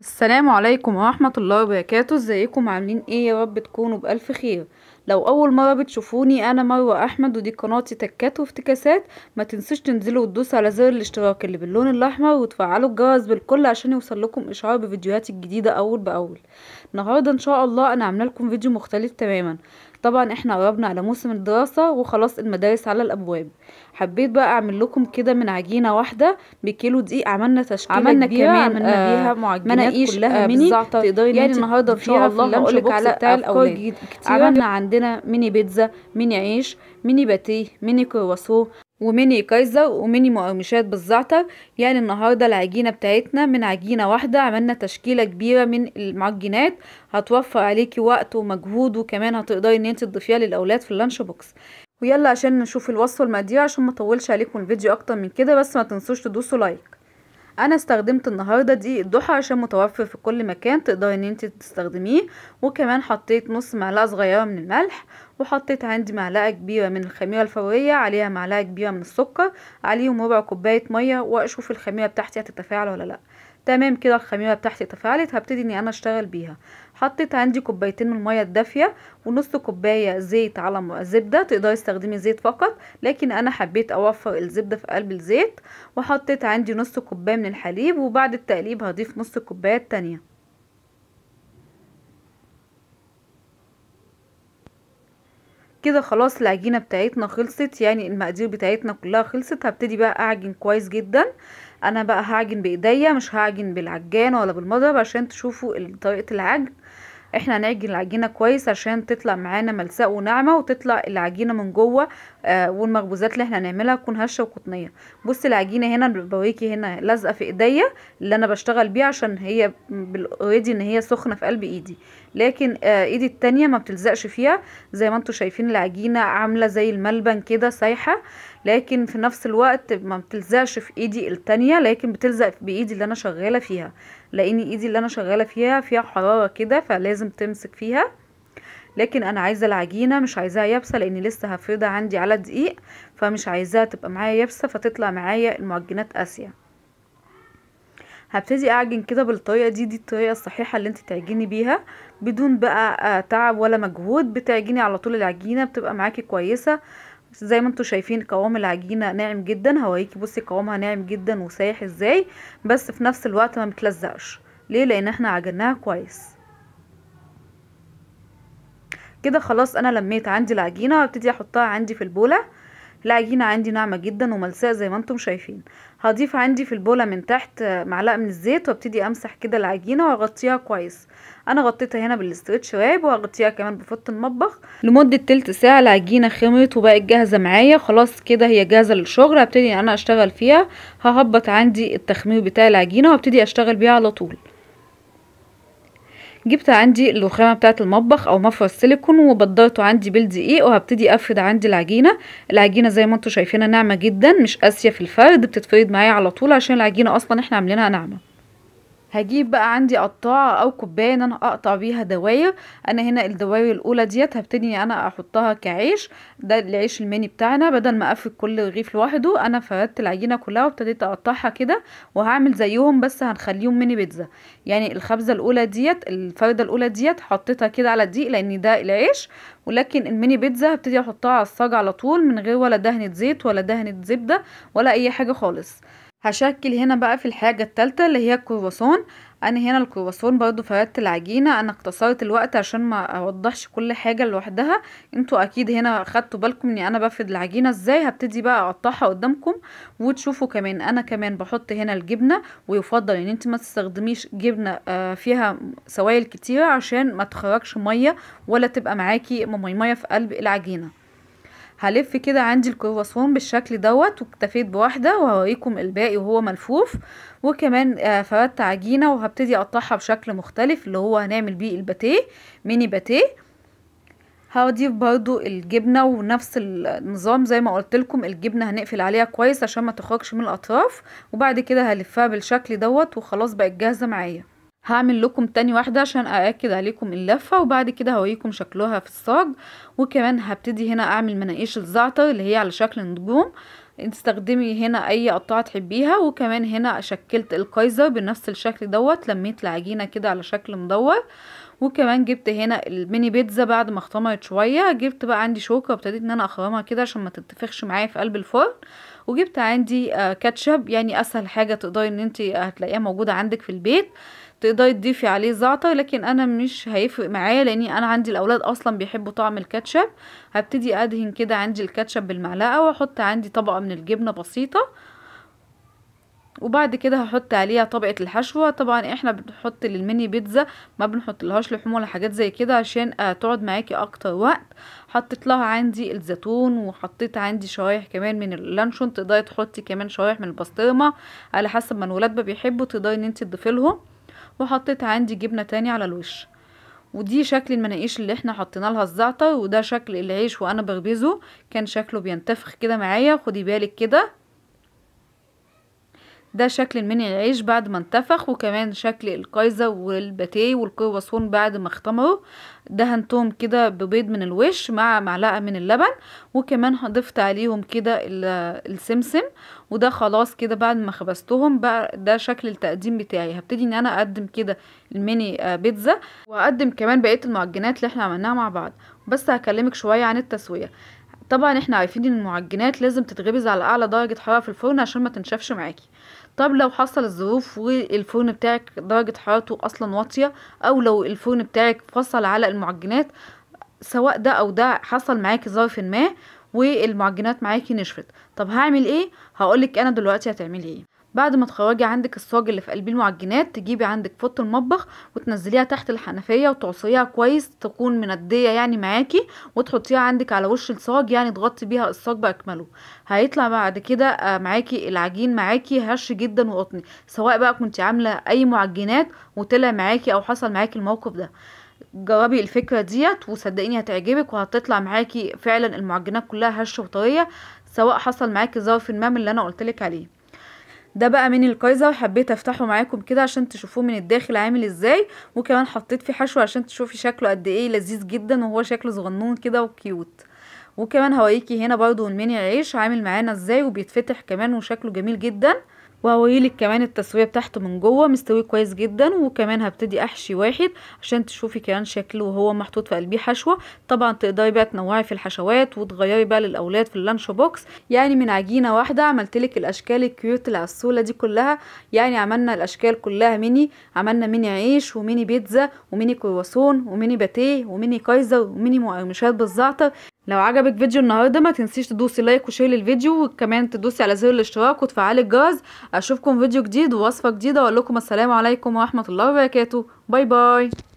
السلام عليكم ورحمة الله وبركاته ازيكم عاملين ايه يا رب تكونوا بألف خير لو اول مرة بتشوفوني انا مروة احمد ودي قناتي تكات وافتكاسات ما تنسوش تنزلوا وتدوس على زر الاشتراك اللي باللون الاحمر وتفعلوا الجرس بالكل عشان يوصل لكم اشعار بفيديوهاتي الجديدة اول باول النهاردة ان شاء الله انا عامله لكم فيديو مختلف تماما طبعا احنا قربنا على موسم الدراسة وخلاص المدارس على الابواب حبيت بقى اعمل لكم كده من عجينة واحدة بكيلو دقيق عملنا تشكيلة عملنا كبيرة كمان آه، عملنا بيها معجنات آه، كلها آه مini تقدري يعني النهارده ان شاء الله هقول لك على افكار كتير عملنا عندنا ميني بيتزا ميني عيش ميني باتيه ميني كرواسوه وميني كايزر وميني مقرمشات بالزعتر يعني النهاردة العجينة بتاعتنا من عجينة واحدة عملنا تشكيلة كبيرة من المعجنات هتوفر عليكي وقت ومجهود وكمان هتقدري ان انت تضيفيها للاولاد في اللانش بوكس ويلا عشان نشوف الوصفة المقادير عشان ما اطولش عليكم الفيديو اكتر من كده بس ما تنسوش تدوسوا لايك انا استخدمت النهاردة دي الضحى عشان متوفر في كل مكان تقدري ان انت تستخدميه وكمان حطيت نص معلقة صغيرة من الملح وحطيت عندي معلقة كبيرة من الخميرة الفورية عليها معلقة كبيرة من السكر عليهم ربع كوباية مية واشوف الخميرة بتاعتي هتتفاعل ولا لأ تمام كده الخميره بتاعتي اتفعلت هبتدي اني انا اشتغل بيها حطيت عندي كوبايتين من الميه الدافيه ونص كوبايه زيت على زبده تقدري تستخدمي زيت فقط لكن انا حبيت اوفر الزبده في قلب الزيت وحطيت عندي نص كوبايه من الحليب وبعد التقليب هضيف نص كوبايه التانيه كده خلاص العجينه بتاعتنا خلصت يعني المقادير بتاعتنا كلها خلصت هبتدي بقى اعجن كويس جدا انا بقى هعجن بايديا مش هعجن بالعجان ولا بالمضرب عشان تشوفوا طريقه العجن احنا هنعجن العجينه كويس عشان تطلع معانا ملساء وناعمه وتطلع العجينه من جوه آه والمخبوزات اللي احنا هنعملها تكون هشه وقطنيه بصي العجينه هنا بوريكي هنا لازقه في ايديا اللي انا بشتغل بيه عشان هي اوريدي ان هي سخنه في قلب ايدي لكن آه ايدي التانية ما بتلزقش فيها زي ما انتم شايفين العجينه عامله زي الملبن كده سايحه لكن في نفس الوقت ما بتلزقش في ايدي التانية لكن بتلزق بايدي اللي انا شغالة فيها لان ايدي اللي انا شغالة فيها فيها حرارة كده فلازم تمسك فيها لكن انا عايزة العجينة مش عايزاها يابسة لان لسه هفردها عندي على دقيق فمش عايزاها تبقى معايا يابسة فتطلع معايا المعجنات قاسية هبتدي اعجن كده بالطريقه دي دي الطريقه الصحيحه اللي انت تعجني بيها بدون بقى آه، تعب ولا مجهود بتعجني على طول العجينه بتبقى معاكي كويسه زي ما انتم شايفين قوام العجينه ناعم جدا هوريكي بصي قوامها ناعم جدا وسايح ازاي بس في نفس الوقت ما بتلزقش ليه لان احنا عجناها كويس كده خلاص انا لميت عندي العجينه وابتدي احطها عندي في البوله العجينة عندي ناعمة جدا وملساء زي ما انتم شايفين هضيف عندي في البولة من تحت معلقة من الزيت وابتدي امسح كده العجينة واغطيها كويس انا غطيتها هنا بالستريتش راب وهغطيها كمان بفوط المطبخ لمدة تلت ساعة العجينة خمرت وبقت جاهزة معايا خلاص كده هي جاهزة للشغل هبتدي انا اشتغل فيها ههبط عندي التخمير بتاع العجينة وابتدي اشتغل بيها على طول جبت عندي الرخامه بتاعه المطبخ او مفرش سيليكون وبدرته عندي بالدقيق وهبتدي افرد عندي العجينه العجينه زي ما انتم شايفينها ناعمه جدا مش قاسيه في الفرد بتتفرد معايا على طول عشان العجينه اصلا احنا عاملينها ناعمه هجيب بقى عندي قطاعة او كوباية ان انا اقطع بيها دواير انا هنا الدواير الاولى ديت هبتدي انا احطها كعيش ده العيش الميني بتاعنا بدل ما افرد كل رغيف لوحده انا فردت العجينة كلها وابتديت اقطعها كده وهعمل زيهم بس هنخليهم ميني بيتزا يعني الخبزة الاولى ديت الفردة الاولى ديت حطيتها كده على الدقيق لان ده العيش ولكن الميني بيتزا هبتدي احطها على الصاج على طول من غير ولا دهنة زيت ولا دهنة زبدة ولا اي حاجة خالص هشكل هنا بقى في الحاجة التالتة اللي هي الكرواسون انا هنا الكرواسون برضو فردت العجينة انا اختصرت الوقت عشان ما اوضحش كل حاجة لوحدها انتوا اكيد هنا خدتوا بالكم اني انا بفرد العجينة ازاي هبتدي بقى اقطعها قدامكم وتشوفوا كمان انا كمان بحط هنا الجبنة ويفضل ان انت ما تستخدميش جبنة آه، فيها سوائل كتيرة عشان ما تخرجش مية ولا تبقى معاكي مية في قلب العجينة هلف كده عندي الكرواسون بالشكل دوت واكتفيت بواحده وهوريكم الباقي وهو ملفوف وكمان آه، فردت عجينه وهبتدي اقطعها بشكل مختلف اللي هو هنعمل بيه الباتيه ميني باتيه هضيف برضو الجبنه ونفس النظام زي ما قلت لكم الجبنه هنقفل عليها كويس عشان ما تخرجش من الاطراف وبعد كده هلفها بالشكل دوت وخلاص بقت جاهزه معايا هعمل لكم تاني واحدة عشان أأكد عليكم اللفة وبعد كده هوريكم شكلها في الصاج وكمان هبتدي هنا أعمل مناقيش الزعتر اللي هي على شكل نجوم تستخدمي هنا اي قطعه تحبيها وكمان هنا شكلت الكايزر بنفس الشكل دوت لميت العجينه كده على شكل مدور وكمان جبت هنا الميني بيتزا بعد ما اختمرت شويه جبت بقى عندي شوكه وابتديت ان انا اخرمها كده عشان ما تتفخش معايا في قلب الفرن وجبت عندي آه، كاتشب يعني اسهل حاجه تقدري ان انت هتلاقيها موجوده عندك في البيت تقدري تضيفي عليه زعتر لكن انا مش هيفرق معايا لاني انا عندي الاولاد اصلا بيحبوا طعم الكاتشب هبتدي ادهن كده عندي الكاتشب بالمعلقه واحط عندي طبقه من الجبنه بسيطه وبعد كده هحط عليها طبقه الحشوه طبعا احنا بنحط للميني بيتزا ما لهاش لحوم ولا حاجات زي كده عشان آه، تقعد معاكي اكتر وقت حطيت لها عندي الزيتون وحطيت عندي شرايح كمان من اللانشون تقدري تحطي كمان شرايح من البسطرمه على حسب ما الولاد بيحبوا تقدري ان انت تضيفي لهم وحطيت عندي جبنة تاني على الوش ودي شكل المناقيش اللي احنا حطينا لها الزعتر وده شكل العيش وانا بخبزه كان شكله بينتفخ كده معايا خدي بالك كده ده شكل المني العيش بعد ما انتفخ وكمان شكل القايزة والباتيه والكرواسون بعد ما اختمروا دهنتهم كده ببيض من الوش مع معلقة من اللبن وكمان هضفت عليهم كده السمسم وده خلاص كده بعد ما خبزتهم بقى ده شكل التقديم بتاعي هبتدي ان انا اقدم كده الميني آه، بيتزا واقدم كمان بقية المعجنات اللي احنا عملناها مع بعض بس هكلمك شوية عن التسوية طبعا احنا عارفين ان المعجنات لازم تتغبز على اعلى درجة حرارة في الفرن عشان ما تنشفش معاكي طب لو حصل الظروف والفرن بتاعك درجة حرارته اصلا واطية او لو الفرن بتاعك فصل على المعجنات سواء ده او ده حصل معاكي ظرف ما والمعجنات معاكي نشفت طب هعمل ايه هقولك انا دلوقتي هتعملي ايه بعد ما تخرجي عندك الصاج اللي في قلبيه المعجنات تجيبي عندك فوط المطبخ وتنزليها تحت الحنفيه وتعصريها كويس تكون منديه يعني معاكي وتحطيها عندك على وش الصاج يعني تغطي بيها الصاج باكمله هيطلع بعد كده آه، معاكي العجين معاكي هش جدا وقطني سواء بقى كنت عامله اي معجنات وطلع معاكي او حصل معاكي الموقف ده جربي الفكره ديت وصدقيني هتعجبك وهتطلع معاكي فعلا المعجنات كلها هشه وطريه سواء حصل معاكي ظرف المام اللي انا قلتلك عليه ده بقى من الكايزر حبيت افتحه معاكم كده عشان تشوفوه من الداخل عامل ازاي وكمان حطيت فيه حشو عشان تشوفي شكله قد ايه لذيذ جدا وهو شكله صغنون كده وكيوت وكمان هوريكي هنا برضو الميني عيش عامل معانا ازاي وبيتفتح كمان وشكله جميل جدا وهويلك كمان التسويه بتاعته من جوه مستوي كويس جدا وكمان هبتدي احشي واحد عشان تشوفي كمان شكله وهو محطوط في قلبيه حشوه طبعا تقدري بقى تنوعي في الحشوات وتغيري بقى للاولاد في اللانش بوكس يعني من عجينه واحده عملت لك الاشكال الكيوت العسوله دي كلها يعني عملنا الاشكال كلها ميني عملنا ميني عيش وميني بيتزا وميني كرواسون وميني باتيه وميني كايزر وميني مقرمشات بالزعتر لو عجبك فيديو النهارده ما تنسيش تدوسي لايك وشير للفيديو وكمان تدوسي على زر الاشتراك وتفعلي الجرس اشوفكم فيديو جديد ووصفه جديده واقول لكم السلام عليكم ورحمه الله وبركاته باي باي